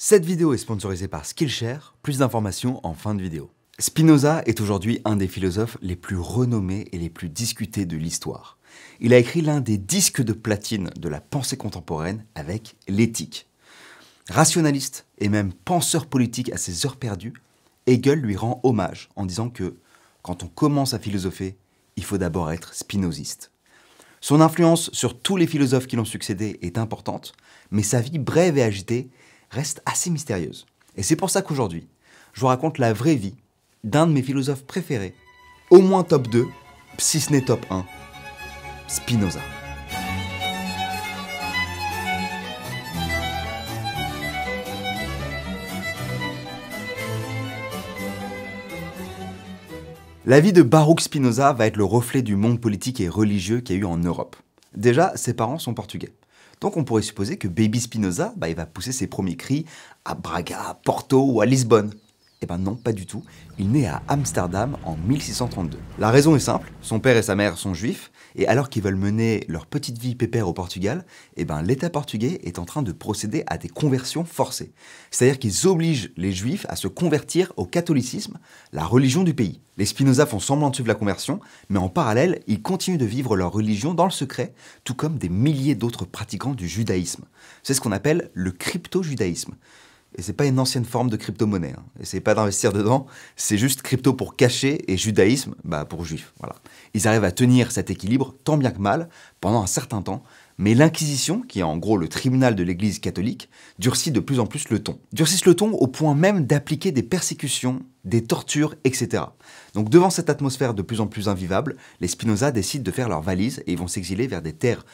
Cette vidéo est sponsorisée par Skillshare, plus d'informations en fin de vidéo. Spinoza est aujourd'hui un des philosophes les plus renommés et les plus discutés de l'histoire. Il a écrit l'un des disques de platine de la pensée contemporaine avec l'éthique. Rationaliste et même penseur politique à ses heures perdues, Hegel lui rend hommage en disant que quand on commence à philosopher, il faut d'abord être spinoziste. Son influence sur tous les philosophes qui l'ont succédé est importante, mais sa vie brève et agitée reste assez mystérieuse. Et c'est pour ça qu'aujourd'hui, je vous raconte la vraie vie d'un de mes philosophes préférés, au moins top 2, si ce n'est top 1, Spinoza. La vie de Baruch Spinoza va être le reflet du monde politique et religieux qu'il y a eu en Europe. Déjà, ses parents sont portugais. Donc on pourrait supposer que Baby Spinoza, bah, il va pousser ses premiers cris à Braga, à Porto ou à Lisbonne. Eh bien non, pas du tout. Il naît à Amsterdam en 1632. La raison est simple, son père et sa mère sont juifs, et alors qu'ils veulent mener leur petite vie pépère au Portugal, eh bien l'État portugais est en train de procéder à des conversions forcées. C'est-à-dire qu'ils obligent les juifs à se convertir au catholicisme, la religion du pays. Les Spinoza font semblant de suivre la conversion, mais en parallèle, ils continuent de vivre leur religion dans le secret, tout comme des milliers d'autres pratiquants du judaïsme. C'est ce qu'on appelle le crypto-judaïsme. Et n'est pas une ancienne forme de crypto-monnaie. Hein. c'est pas d'investir dedans, c'est juste crypto pour cacher et judaïsme bah, pour juifs. Voilà. Ils arrivent à tenir cet équilibre tant bien que mal pendant un certain temps, mais l'Inquisition, qui est en gros le tribunal de l'Église catholique, durcit de plus en plus le ton. Durcisse le ton au point même d'appliquer des persécutions, des tortures, etc. Donc devant cette atmosphère de plus en plus invivable, les Spinoza décident de faire leur valise et ils vont s'exiler vers des terres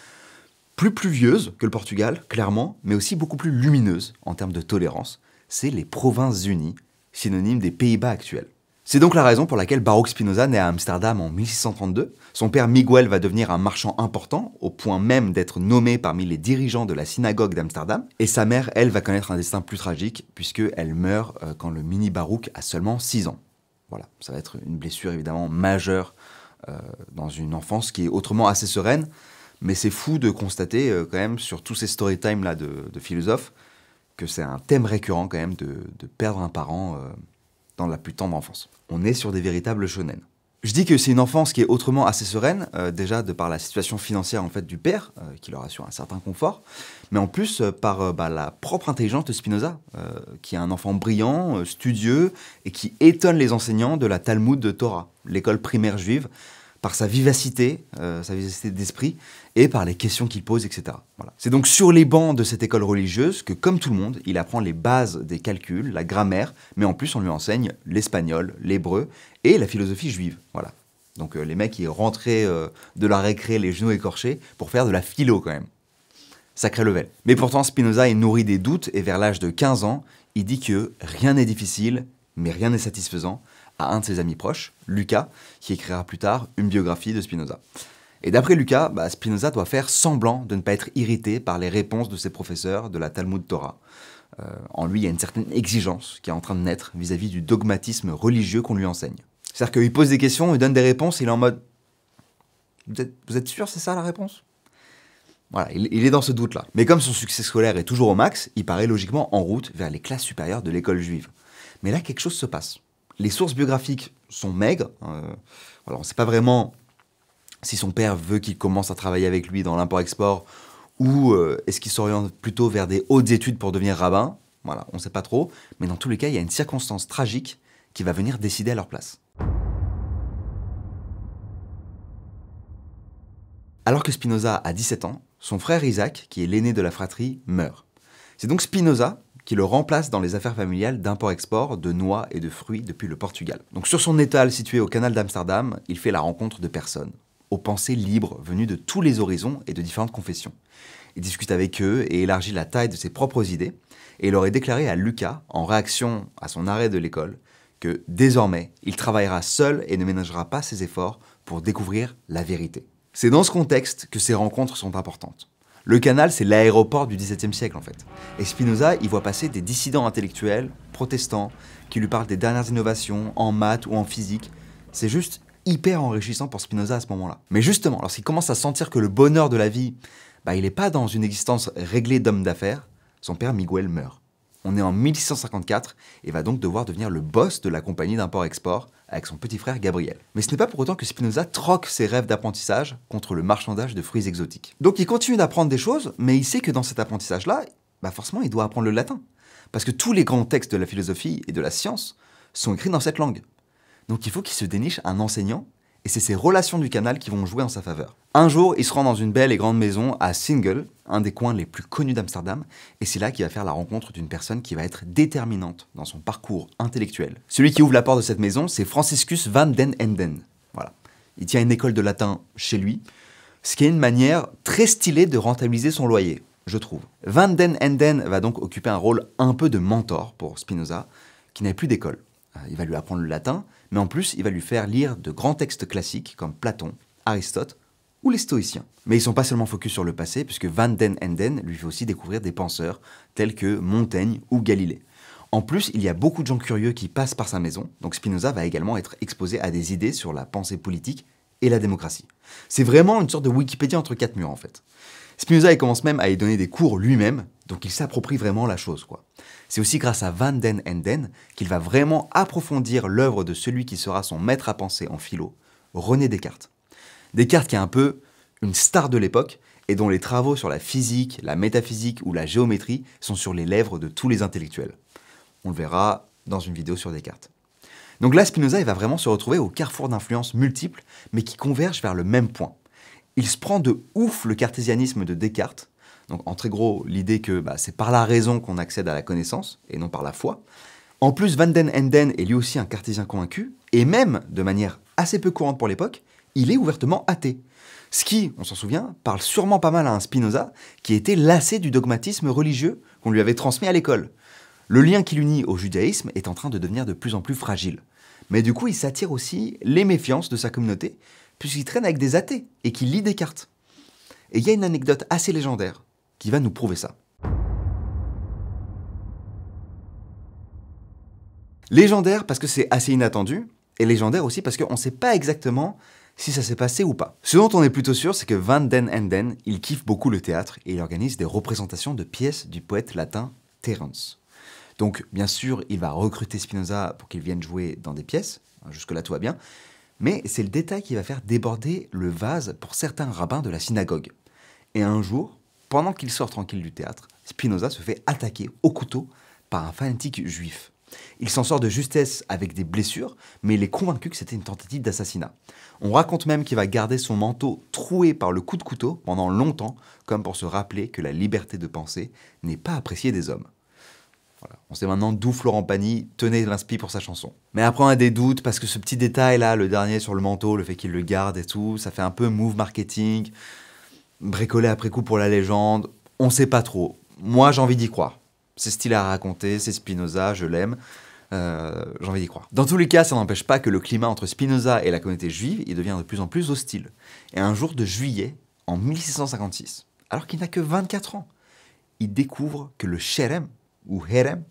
plus pluvieuse que le Portugal, clairement, mais aussi beaucoup plus lumineuse en termes de tolérance. C'est les Provinces-Unies, synonyme des Pays-Bas actuels. C'est donc la raison pour laquelle Baruch Spinoza naît à Amsterdam en 1632. Son père Miguel va devenir un marchand important, au point même d'être nommé parmi les dirigeants de la synagogue d'Amsterdam. Et sa mère, elle, va connaître un destin plus tragique, puisqu'elle meurt euh, quand le mini Baruch a seulement 6 ans. Voilà, ça va être une blessure évidemment majeure euh, dans une enfance qui est autrement assez sereine, mais c'est fou de constater euh, quand même sur tous ces story time là de, philosophes que c'est un thème récurrent quand même de, perdre un parent euh, dans la plus tendre enfance. On est sur des véritables shonen. Je dis que c'est une enfance qui est autrement assez sereine, euh, déjà de par la situation financière en fait du père, qui leur assure un certain confort, mais en plus par bah, la propre intelligence de Spinoza, qui est un enfant brillant, studieux, et qui étonne les enseignants de la Talmud de Torah, l'école primaire juive, par sa vivacité, euh, sa vivacité d'esprit, et par les questions qu'il pose, etc. C'est donc sur les bancs de cette école religieuse que, comme tout le monde, il apprend les bases des calculs, la grammaire, mais en plus on lui enseigne l'espagnol, l'hébreu et la philosophie juive. Voilà. Donc euh, les mecs, ils rentraient euh, de la récré les genoux écorchés pour faire de la philo quand même. Sacré level. Mais pourtant, Spinoza est nourri des doutes et vers l'âge de 15 ans, il dit que rien n'est difficile, mais rien n'est satisfaisant, à un de ses amis proches, Lucas, qui écrira plus tard une biographie de Spinoza. Et d'après Lucas, bah, Spinoza doit faire semblant de ne pas être irrité par les réponses de ses professeurs de la Talmud Torah. Euh, en lui, il y a une certaine exigence qui est en train de naître vis-à-vis du dogmatisme religieux qu'on lui enseigne. C'est-à-dire qu'il pose des questions, il donne des réponses, il est en mode Vous êtes, sûr, c'est ça la réponse Voilà, il est dans ce doute-là. Mais comme son succès scolaire est toujours au max, il paraît logiquement en route vers les classes supérieures de l'école juive. Mais là, quelque chose se passe. Les sources biographiques sont maigres. Hein, euh, alors, on ne sait pas vraiment si son père veut qu'il commence à travailler avec lui dans l'import-export ou euh, est-ce qu'il s'oriente plutôt vers des hautes études pour devenir rabbin. Voilà, on ne sait pas trop. Mais dans tous les cas, il y a une circonstance tragique qui va venir décider à leur place. Alors que Spinoza a 17 ans, son frère Isaac, qui est l'aîné de la fratrie, meurt. C'est donc Spinoza qui le remplace dans les affaires familiales d'import-export de noix et de fruits depuis le Portugal. Donc sur son étal situé au canal d'Amsterdam, il fait la rencontre de personnes, aux pensées libres venues de tous les horizons et de différentes confessions. Il discute avec eux et élargit la taille de ses propres idées, et il aurait déclaré à Lucas, en réaction à son arrêt de l'école, que désormais, il travaillera seul et ne ménagera pas ses efforts pour découvrir la vérité. C'est dans ce contexte que ces rencontres sont importantes. Le canal, c'est l'aéroport du XVIIe siècle en fait. Et Spinoza, il voit passer des dissidents intellectuels, protestants, qui lui parlent des dernières innovations en maths ou en physique. C'est juste hyper enrichissant pour Spinoza à ce moment-là. Mais justement, lorsqu'il commence à sentir que le bonheur de la vie, bah, il n'est pas dans une existence réglée d'homme d'affaires, son père Miguel meurt. On est en 1654 et va donc devoir devenir le boss de la compagnie d'import-export avec son petit frère Gabriel. Mais ce n'est pas pour autant que Spinoza troque ses rêves d'apprentissage contre le marchandage de fruits exotiques. Donc il continue d'apprendre des choses, mais il sait que dans cet apprentissage-là, bah, forcément il doit apprendre le latin. Parce que tous les grands textes de la philosophie et de la science sont écrits dans cette langue. Donc il faut qu'il se déniche un enseignant, et c'est ces relations du canal qui vont jouer en sa faveur. Un jour, il se rend dans une belle et grande maison à Single, un des coins les plus connus d'Amsterdam, et c'est là qu'il va faire la rencontre d'une personne qui va être déterminante dans son parcours intellectuel. Celui qui ouvre la porte de cette maison, c'est Franciscus van den Enden. Voilà. Il tient une école de latin chez lui, ce qui est une manière très stylée de rentabiliser son loyer, je trouve. Van den Enden va donc occuper un rôle un peu de mentor pour Spinoza, qui n'a plus d'école. Euh, il va lui apprendre le latin, mais en plus, il va lui faire lire de grands textes classiques comme Platon, Aristote, ou les stoïciens. Mais ils sont pas seulement focus sur le passé, puisque Van den Enden lui fait aussi découvrir des penseurs tels que Montaigne ou Galilée. En plus, il y a beaucoup de gens curieux qui passent par sa maison, donc Spinoza va également être exposé à des idées sur la pensée politique et la démocratie. C'est vraiment une sorte de Wikipédia entre quatre murs en fait. Spinoza il commence même à y donner des cours lui-même, donc il s'approprie vraiment la chose quoi. C'est aussi grâce à Van den Enden qu'il va vraiment approfondir l'œuvre de celui qui sera son maître à penser en philo, René Descartes. Descartes qui est un peu une star de l'époque et dont les travaux sur la physique, la métaphysique ou la géométrie sont sur les lèvres de tous les intellectuels. On le verra dans une vidéo sur Descartes. Donc là, Spinoza il va vraiment se retrouver au carrefour d'influences multiples, mais qui convergent vers le même point. Il se prend de ouf le cartésianisme de Descartes, donc en très gros l'idée que bah, c'est par la raison qu'on accède à la connaissance, et non par la foi. En plus, Van den Enden est lui aussi un cartésien convaincu, et même, de manière assez peu courante pour l'époque, il est ouvertement athée. Ce qui, on s'en souvient, parle sûrement pas mal à un Spinoza qui était lassé du dogmatisme religieux qu'on lui avait transmis à l'école. Le lien qui l'unit au judaïsme est en train de devenir de plus en plus fragile. Mais du coup, il s'attire aussi les méfiances de sa communauté, puisqu'il traîne avec des athées et qu'il lit des cartes. Et il y a une anecdote assez légendaire qui va nous prouver ça. Légendaire parce que c'est assez inattendu, et légendaire aussi parce qu'on ne sait pas exactement si ça s'est passé ou pas. Ce dont on est plutôt sûr, c'est que Van Den Enden, il kiffe beaucoup le théâtre et il organise des représentations de pièces du poète latin Terence. Donc, bien sûr, il va recruter Spinoza pour qu'il vienne jouer dans des pièces, hein, jusque-là tout va bien, mais c'est le détail qui va faire déborder le vase pour certains rabbins de la synagogue. Et un jour, pendant qu'il sort tranquille du théâtre, Spinoza se fait attaquer au couteau par un fanatique juif. Il s'en sort de justesse avec des blessures, mais il est convaincu que c'était une tentative d'assassinat. On raconte même qu'il va garder son manteau troué par le coup de couteau pendant longtemps, comme pour se rappeler que la liberté de penser n'est pas appréciée des hommes. Voilà. On sait maintenant d'où Florent Pagny tenait l'inspi pour sa chanson. Mais après, on a des doutes parce que ce petit détail-là, le dernier sur le manteau, le fait qu'il le garde et tout, ça fait un peu move marketing, bricoler après coup pour la légende. On sait pas trop. Moi, j'ai envie d'y croire. C'est style à raconter, c'est Spinoza, je l'aime. Euh, j'ai envie d'y croire. Dans tous les cas, ça n'empêche pas que le climat entre Spinoza et la communauté juive il devient de plus en plus hostile. Et un jour de juillet, en 1656, alors qu'il n'a que 24 ans, il découvre que le sherem, ou herem,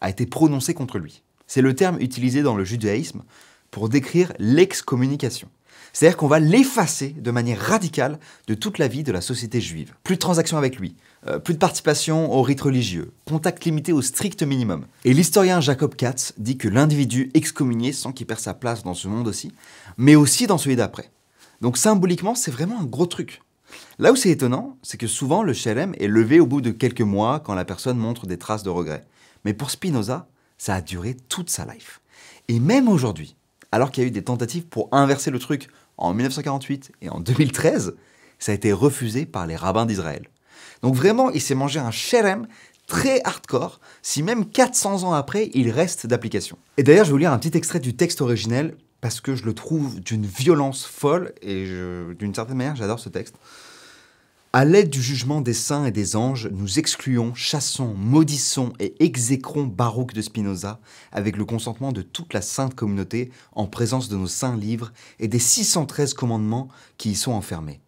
a été prononcé contre lui. C'est le terme utilisé dans le judaïsme pour décrire l'excommunication. C'est-à-dire qu'on va l'effacer de manière radicale de toute la vie de la société juive. Plus de transactions avec lui, euh, plus de participation aux rites religieux, contact limité au strict minimum. Et l'historien Jacob Katz dit que l'individu excommunié sent qu'il perd sa place dans ce monde aussi, mais aussi dans celui d'après. Donc symboliquement, c'est vraiment un gros truc. Là où c'est étonnant, c'est que souvent le shalem est levé au bout de quelques mois quand la personne montre des traces de regret. Mais pour Spinoza, ça a duré toute sa life. Et même aujourd'hui, alors qu'il y a eu des tentatives pour inverser le truc en 1948 et en 2013, ça a été refusé par les rabbins d'Israël. Donc vraiment, il s'est mangé un sherem très hardcore, si même 400 ans après, il reste d'application. Et d'ailleurs, je vais vous lire un petit extrait du texte originel, parce que je le trouve d'une violence folle, et d'une certaine manière, j'adore ce texte. À l'aide du jugement des saints et des anges, nous excluons, chassons, maudissons et exécrons Baruch de Spinoza avec le consentement de toute la sainte communauté en présence de nos saints livres et des 613 commandements qui y sont enfermés.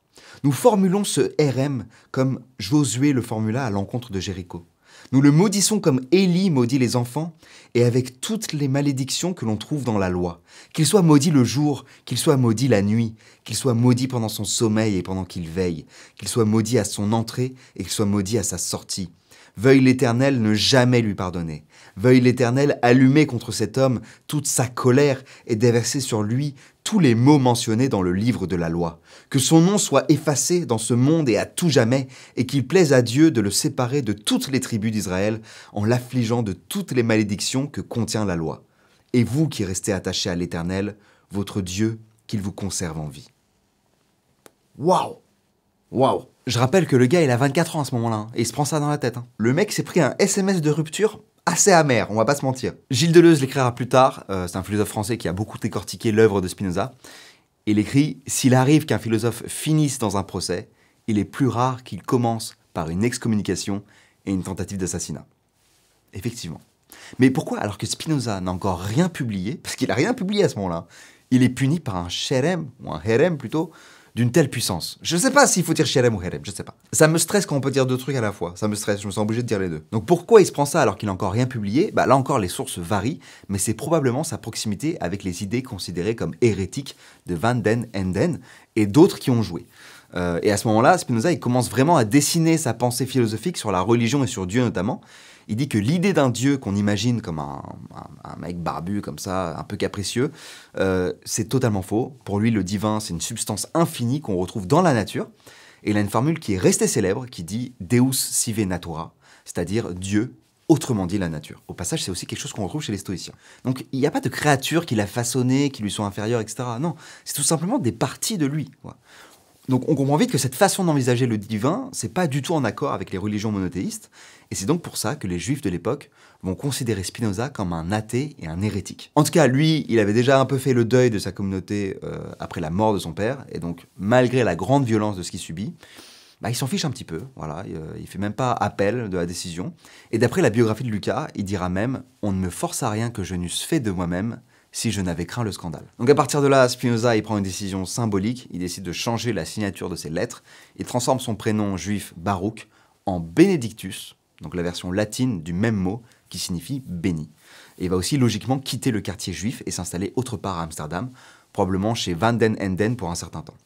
Nous formulons ce RM comme Josué le formula à l'encontre de Jéricho. Nous le maudissons comme Élie maudit les enfants, et avec toutes les malédictions que l'on trouve dans la loi. Qu'il soit maudit le jour, qu'il soit maudit la nuit, qu'il soit maudit pendant son sommeil et pendant qu'il veille, qu'il soit maudit à son entrée et qu'il soit maudit à sa sortie. Veuille l'Éternel ne jamais lui pardonner. Veuille l'Éternel allumer contre cet homme toute sa colère et déverser sur lui tous les mots mentionnés dans le livre de la loi, que son nom soit effacé dans ce monde et à tout jamais, et qu'il plaise à Dieu de le séparer de toutes les tribus d'Israël en l'affligeant de toutes les malédictions que contient la loi. Et vous qui restez attachés à l'Éternel, votre Dieu, qu'il vous conserve en vie. Waouh Waouh Je rappelle que le gars, il a 24 ans à ce moment-là, hein, et il se prend ça dans la tête. Hein. Le mec s'est pris un SMS de rupture assez amer, on va pas se mentir. Gilles Deleuze l'écrira plus tard, euh, c'est un philosophe français qui a beaucoup décortiqué l'œuvre de Spinoza. Il écrit S'il arrive qu'un philosophe finisse dans un procès, il est plus rare qu'il commence par une excommunication et une tentative d'assassinat. Effectivement. Mais pourquoi, alors que Spinoza n'a encore rien publié, parce qu'il n'a rien publié à ce moment-là, il est puni par un cherem, ou un herem plutôt, d'une telle puissance. Je ne sais pas s'il faut dire Shirem ou Herem, je ne sais pas. Ça me stresse quand on peut dire deux trucs à la fois. Ça me stresse, je me sens obligé de dire les deux. Donc pourquoi il se prend ça alors qu'il n'a encore rien publié Bah là encore, les sources varient, mais c'est probablement sa proximité avec les idées considérées comme hérétiques de Van den Enden et d'autres qui ont joué. Euh, et à ce moment-là, Spinoza, il commence vraiment à dessiner sa pensée philosophique sur la religion et sur Dieu notamment il dit que l'idée d'un dieu qu'on imagine comme un, mec barbu, comme ça, un peu capricieux, euh, c'est totalement faux. Pour lui, le divin, c'est une substance infinie qu'on retrouve dans la nature. Et il a une formule qui est restée célèbre, qui dit Deus sive natura, c'est-à-dire Dieu autrement dit la nature. Au passage, c'est aussi quelque chose qu'on retrouve chez les stoïciens. Donc il n'y a pas de créature qui l'a façonné, qui lui soit inférieure, etc. Non, c'est tout simplement des parties de lui. Donc on comprend vite que cette façon d'envisager le divin, c'est pas du tout en accord avec les religions monothéistes, et c'est donc pour ça que les juifs de l'époque vont considérer Spinoza comme un athée et un hérétique. En tout cas, lui, il avait déjà un peu fait le deuil de sa communauté euh, après la mort de son père, et donc malgré la grande violence de ce qu'il subit, bah, il s'en fiche un petit peu, voilà, euh, il, fait même pas appel de la décision. Et d'après la biographie de Lucas, il dira même « On ne me force à rien que je n'eusse fait de moi-même, si je n'avais craint le scandale. Donc à partir de là, Spinoza il prend une décision symbolique, il décide de changer la signature de ses lettres, il transforme son prénom juif Baruch en Benedictus, donc la version latine du même mot qui signifie béni. Et il va aussi logiquement quitter le quartier juif et s'installer autre part à Amsterdam, probablement chez Van den Enden pour un certain temps.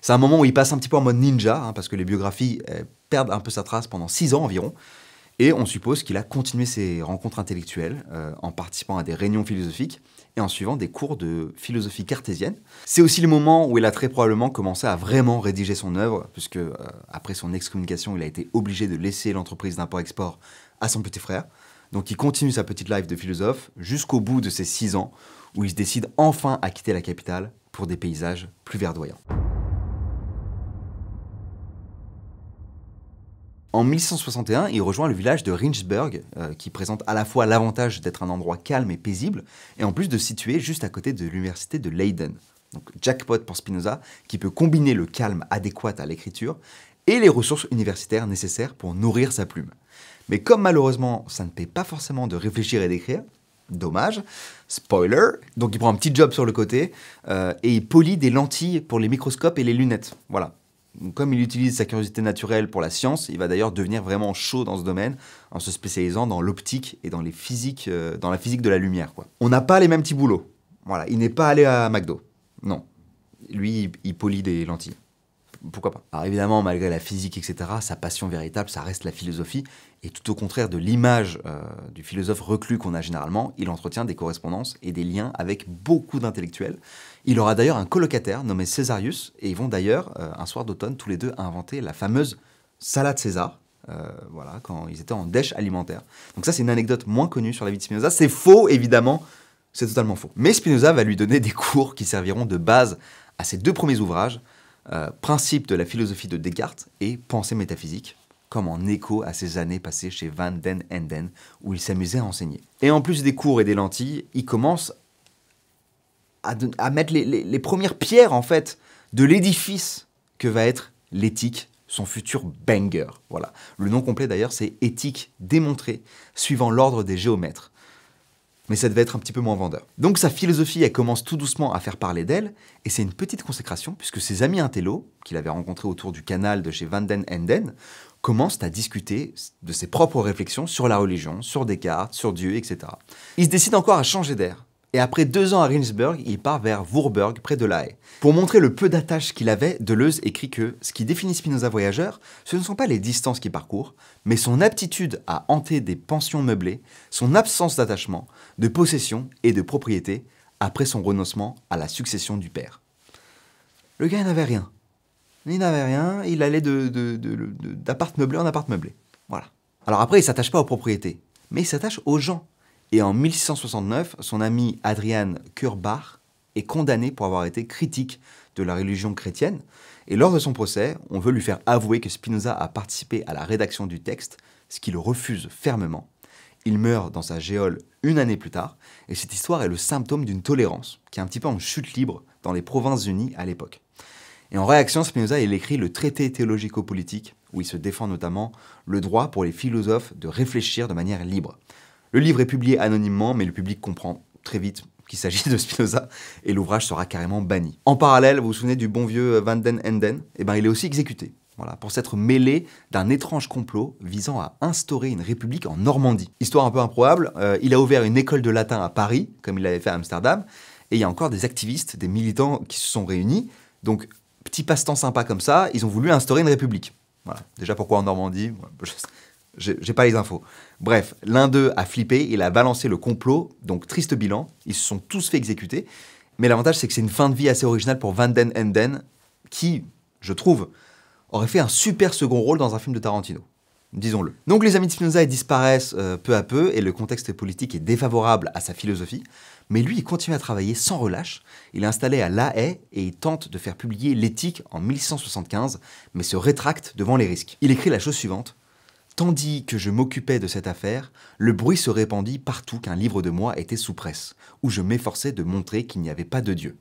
C'est un moment où il passe un petit peu en mode ninja, hein, parce que les biographies euh, perdent un peu sa trace pendant 6 ans environ, et on suppose qu'il a continué ses rencontres intellectuelles euh, en participant à des réunions philosophiques et en suivant des cours de philosophie cartésienne. C'est aussi le moment où il a très probablement commencé à vraiment rédiger son œuvre, puisque euh, après son excommunication, il a été obligé de laisser l'entreprise d'import-export à son petit frère. Donc il continue sa petite life de philosophe jusqu'au bout de ses six ans, où il se décide enfin à quitter la capitale pour des paysages plus verdoyants. En 1161, il rejoint le village de Rinchburg, euh, qui présente à la fois l'avantage d'être un endroit calme et paisible, et en plus de situer juste à côté de l'université de Leiden. Donc jackpot pour Spinoza, qui peut combiner le calme adéquat à l'écriture et les ressources universitaires nécessaires pour nourrir sa plume. Mais comme malheureusement, ça ne paie pas forcément de réfléchir et d'écrire, dommage, spoiler, donc il prend un petit job sur le côté euh, et il polit des lentilles pour les microscopes et les lunettes. Voilà, comme il utilise sa curiosité naturelle pour la science, il va d'ailleurs devenir vraiment chaud dans ce domaine en se spécialisant dans l'optique et dans, les physiques, euh, dans la physique de la lumière. On n'a pas les mêmes petits boulots. Voilà, il n'est pas allé à McDo. Non. Lui, il, il des lentilles pourquoi pas Alors évidemment, malgré la physique, etc., sa passion véritable, ça reste la philosophie, et tout au contraire de l'image euh, du philosophe reclus qu'on a généralement, il entretient des correspondances et des liens avec beaucoup d'intellectuels. Il aura d'ailleurs un colocataire nommé Césarius, et ils vont d'ailleurs, euh, un soir d'automne, tous les deux inventer la fameuse salade César, euh, voilà, quand ils étaient en dèche alimentaire. Donc ça, c'est une anecdote moins connue sur la vie de Spinoza. C'est faux, évidemment, c'est totalement faux. Mais Spinoza va lui donner des cours qui serviront de base à ses deux premiers ouvrages, euh, principe de la philosophie de Descartes et pensée métaphysique, comme en écho à ses années passées chez Van Den Enden, où il s'amusait à enseigner. Et en plus des cours et des lentilles, il commence à, mettre les, les premières pierres, en fait, de l'édifice que va être l'éthique son futur banger. Voilà. Le nom complet d'ailleurs, c'est Éthique démontrée, suivant l'ordre des géomètres mais ça devait être un petit peu moins vendeur. Donc sa philosophie, elle commence tout doucement à faire parler d'elle, et c'est une petite consécration puisque ses amis intello, qu'il avait rencontrés autour du canal de chez Van Den Enden, commencent à discuter de ses propres réflexions sur la religion, sur Descartes, sur Dieu, etc. Il se décide encore à changer d'air, et après deux ans à Rinsburg, il part vers Wurburg, près de La Haye. Pour montrer le peu d'attache qu'il avait, Deleuze écrit que ce qui définit Spinoza voyageur, ce ne sont pas les distances qu'il parcourt, mais son aptitude à hanter des pensions meublées, son absence d'attachement, de possession et de propriété, après son renoncement à la succession du père. Le gars n'avait rien. Il n'avait rien, il allait d'appart meublé en appart meublé. Voilà. Alors après, il s'attache pas aux propriétés, mais il s'attache aux gens. Et en 1669, son ami Adrian Kurbach est condamné pour avoir été critique de la religion chrétienne. Et lors de son procès, on veut lui faire avouer que Spinoza a participé à la rédaction du texte, ce qu'il refuse fermement. Il meurt dans sa géole une année plus tard, et cette histoire est le symptôme d'une tolérance qui est un petit peu en chute libre dans les Provinces-Unies à l'époque. Et en réaction, Spinoza, il écrit le traité théologico-politique, où il se défend notamment le droit pour les philosophes de réfléchir de manière libre. Le livre est publié anonymement, mais le public comprend très vite qu'il s'agit de Spinoza, et l'ouvrage sera carrément banni. En parallèle, vous vous souvenez du bon vieux Van den Enden Eh ben, il est aussi exécuté. Voilà, pour s'être mêlé d'un étrange complot visant à instaurer une république en Normandie. Histoire un peu improbable, euh, il a ouvert une école de latin à Paris, comme il l'avait fait à Amsterdam, et il y a encore des activistes, des militants qui se sont réunis. Donc, petit passe-temps sympa comme ça, ils ont voulu instaurer une république. Voilà, déjà pourquoi en Normandie J'ai pas les infos. Bref, l'un d'eux a flippé, il a balancé le complot, donc triste bilan, ils se sont tous fait exécuter. Mais l'avantage, c'est que c'est une fin de vie assez originale pour Van Den Enden, qui, je trouve, aurait fait un super second rôle dans un film de Tarantino. Disons-le. Donc les amis de Spinoza disparaissent euh, peu à peu et le contexte politique est défavorable à sa philosophie, mais lui il continue à travailler sans relâche, il est installé à La Haye et il tente de faire publier l'éthique en 1675, mais se rétracte devant les risques. Il écrit la chose suivante Tandis que je m'occupais de cette affaire, le bruit se répandit partout qu'un livre de moi était sous presse, où je m'efforçais de montrer qu'il n'y avait pas de Dieu.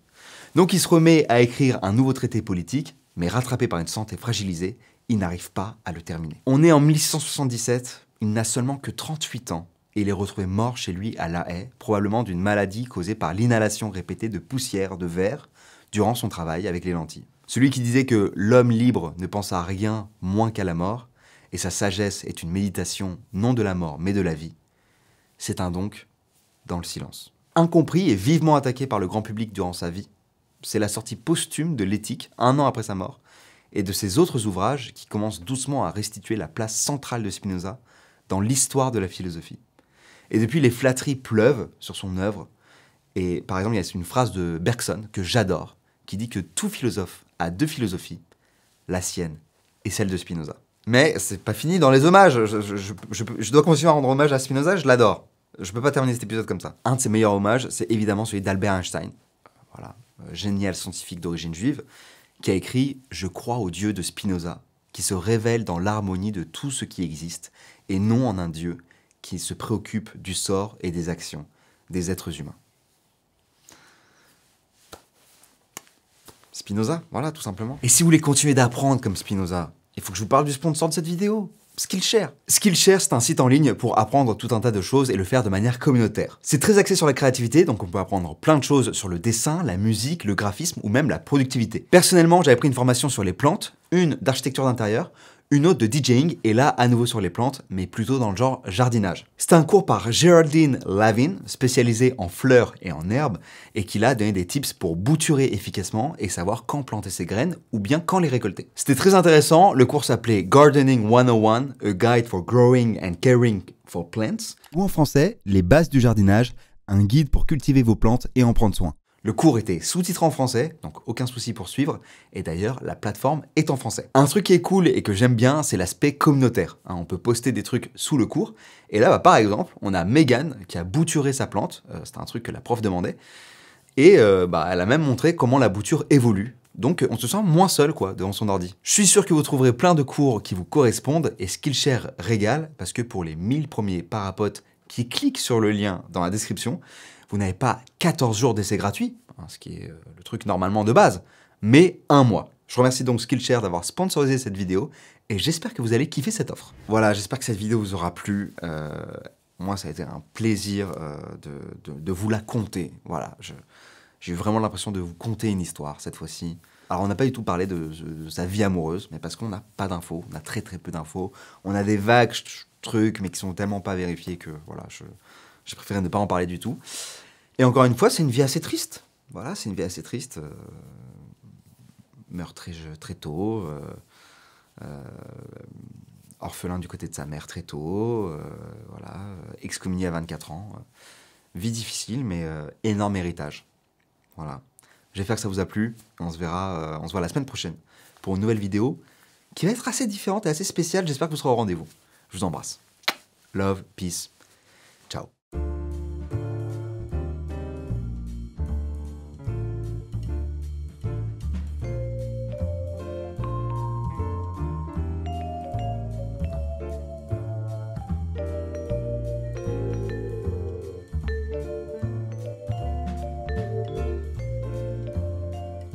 Donc il se remet à écrire un nouveau traité politique, mais rattrapé par une santé fragilisée, il n'arrive pas à le terminer. On est en 1677, il n'a seulement que 38 ans, et il est retrouvé mort chez lui à La Haye, probablement d'une maladie causée par l'inhalation répétée de poussière, de verre, durant son travail avec les lentilles. Celui qui disait que l'homme libre ne pense à rien moins qu'à la mort, et sa sagesse est une méditation non de la mort mais de la vie, s'éteint donc dans le silence. Incompris et vivement attaqué par le grand public durant sa vie, c'est la sortie posthume de L'éthique un an après sa mort et de ses autres ouvrages qui commencent doucement à restituer la place centrale de Spinoza dans l'histoire de la philosophie. Et depuis, les flatteries pleuvent sur son œuvre. Et par exemple, il y a une phrase de Bergson que j'adore, qui dit que tout philosophe a deux philosophies, la sienne et celle de Spinoza. Mais c'est pas fini dans les hommages. Je, dois continuer à rendre hommage à Spinoza, je l'adore. Je peux pas terminer cet épisode comme ça. Un de ses meilleurs hommages, c'est évidemment celui d'Albert Einstein. Voilà, euh, génial scientifique d'origine juive, qui a écrit Je crois au Dieu de Spinoza, qui se révèle dans l'harmonie de tout ce qui existe, et non en un Dieu qui se préoccupe du sort et des actions des êtres humains. Spinoza, voilà, tout simplement. Et si vous voulez continuer d'apprendre comme Spinoza, il faut que je vous parle du sponsor de cette vidéo. Skillshare. Skillshare, c'est un site en ligne pour apprendre tout un tas de choses et le faire de manière communautaire. C'est très axé sur la créativité, donc on peut apprendre plein de choses sur le dessin, la musique, le graphisme ou même la productivité. Personnellement, j'avais pris une formation sur les plantes, une d'architecture d'intérieur, une autre de DJing est là à nouveau sur les plantes, mais plutôt dans le genre jardinage. C'est un cours par Geraldine Lavin, spécialisée en fleurs et en herbes, et qui a donné des tips pour bouturer efficacement et savoir quand planter ses graines ou bien quand les récolter. C'était très intéressant, le cours s'appelait Gardening 101, A Guide for Growing and Caring for Plants. Ou en français, les bases du jardinage, un guide pour cultiver vos plantes et en prendre soin. Le cours était sous-titré en français, donc aucun souci pour suivre, et d'ailleurs la plateforme est en français. Un truc qui est cool et que j'aime bien, c'est l'aspect communautaire. Hein. on peut poster des trucs sous le cours, et là bah, par exemple, on a Megan qui a bouturé sa plante, euh, c'était un truc que la prof demandait, et euh, bah, elle a même montré comment la bouture évolue. Donc on se sent moins seul quoi devant son ordi. Je suis sûr que vous trouverez plein de cours qui vous correspondent et Skillshare régale parce que pour les 1000 premiers parapotes qui cliquent sur le lien dans la description, vous n'avez pas 14 jours d'essai gratuit, hein, ce qui est euh, le truc normalement de base, mais un mois. Je remercie donc Skillshare d'avoir sponsorisé cette vidéo et j'espère que vous allez kiffer cette offre. Voilà, j'espère que cette vidéo vous aura plu. Euh, moi, ça a été un plaisir euh, de, vous la conter. Voilà, j'ai eu vraiment l'impression de vous conter une histoire cette fois-ci. Alors, on n'a pas du tout parlé de, sa vie amoureuse, mais parce qu'on n'a pas d'infos, on a très très peu d'infos. On a des vagues trucs, mais qui sont tellement pas vérifiés que voilà, j'ai préféré ne pas en parler du tout. Et encore une fois, c'est une vie assez triste. Voilà, c'est une vie assez triste. Euh, meurt très, tôt. Euh, euh, orphelin du côté de sa mère très tôt. Euh, voilà, excommunié à 24 ans. Vie difficile, mais énorme héritage. Voilà. J'espère que ça vous a plu. On se verra, on se voit la semaine prochaine pour une nouvelle vidéo qui va être assez différente et assez spéciale. J'espère que vous serez au rendez-vous. Je vous embrasse. Love, peace.